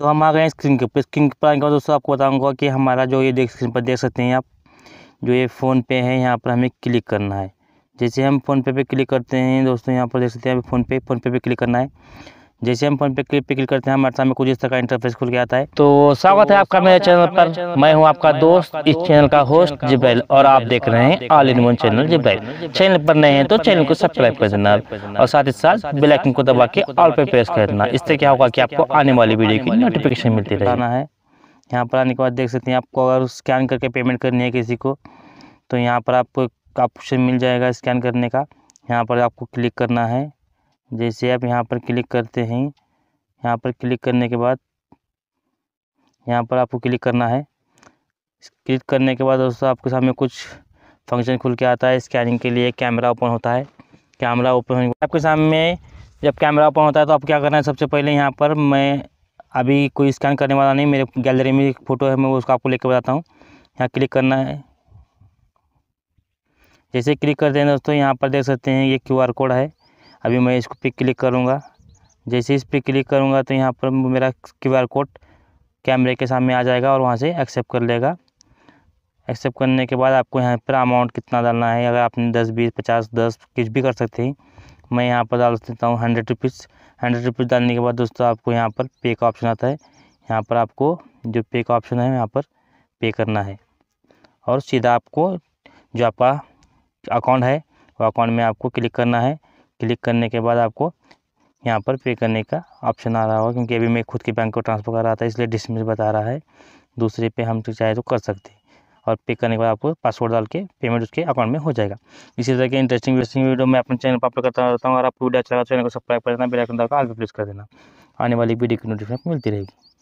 तो हम आ गए हैं स्क्रीन के ऊपर स्क्रीन पर आएगा दोस्तों आपको बताऊंगा कि हमारा जो ये देख स्क्रीन पर देख सकते हैं आप जो ये फ़ोन पे है यहाँ पर हमें क्लिक करना है जैसे हम फ़ोन पे पे क्लिक करते हैं दोस्तों यहाँ पर देख सकते हैं फ़ोन पे फ़ोन पे पे क्लिक करना है जैसे हम फोन पे क्लिक पे क्लिक करते हैं हमारे सामने कुछ इस तरह का इंटरफेस खुल के आता है तो स्वागत है आपका मेरे चैनल पर मैं हूं आपका दोस्त इस चैनल का होस्ट जिबैल और आप देख रहे हैं ऑल इन वन चैनल जिबैल चैनल पर नए हैं तो चैनल को सब्सक्राइब कर देना और साथ ही साथ बेलाइकन को दबा के ऑल पे प्रेस कर देना इससे क्या होगा कि आपको आने वाली वीडियो की नोटिफिकेशन मिलती रहना है यहाँ पर आने के बाद देख सकते हैं आपको अगर स्कैन करके पेमेंट करनी है किसी को तो यहाँ पर आपको ऑप्शन मिल जाएगा स्कैन करने का यहाँ पर आपको क्लिक करना है जैसे आप यहाँ पर क्लिक करते हैं यहाँ पर क्लिक करने के बाद यहाँ पर आपको क्लिक करना है क्लिक करने के बाद दोस्तों आपके सामने कुछ फंक्शन खुल के आता है स्कैनिंग के लिए कैमरा ओपन होता है कैमरा ओपन होने आपके सामने जब कैमरा ओपन होता है तो आप क्या करना है सबसे पहले यहाँ पर मैं अभी कोई स्कैन करने वाला नहीं मेरे गैलरी में एक फ़ोटो है मैं उसको आपको लेकर बताता हूँ यहाँ क्लिक करना है जैसे क्लिक करते हैं दोस्तों यहाँ पर देख सकते हैं ये क्यूआर कोड है अभी मैं इसको पिक क्लिक करूँगा जैसे इस पे क्लिक करूँगा तो यहाँ पर मेरा क्यू आर कोड कैमरे के सामने आ जाएगा और वहाँ से एक्सेप्ट कर लेगा एक्सेप्ट करने के बाद आपको यहाँ पर अमाउंट कितना डालना है अगर आपने दस बीस पचास दस कुछ भी कर सकते हैं मैं यहाँ पर डाल देता हूँ हंड्रेड रुपीज़ हंड्रेड रुपीज़ डालने के बाद दोस्तों आपको यहाँ पर पे का ऑप्शन आता है यहाँ पर आपको जो पे का ऑप्शन है यहाँ पर पे करना है और सीधा आपको जो आपका अकाउंट है वो अकाउंट में आपको क्लिक करना है क्लिक करने के बाद आपको यहाँ पर पे करने का ऑप्शन आ रहा होगा क्योंकि अभी मैं खुद के बैंक को ट्रांसफ़र कर रहा था इसलिए डिसमिस बता रहा है दूसरे पे हम तो चाहे तो कर सकते हैं और पे करने के बाद आपको पासवर्ड डाल के पेमेंट उसके अकाउंट में हो जाएगा इसी तरह के इंटरेस्टिंग इंटरेस्टिंग वीडियो मैं अपने चैनल पर अपलोड करता रहता हूँ और आप वीडियो अच्छा लगा तो चैनल को सब्सक्राइब कर देना बेल आइकन दबाकर आगे प्रेस कर देना आने वाली वीडियो की नोटिफिकेशन मिलती रहेगी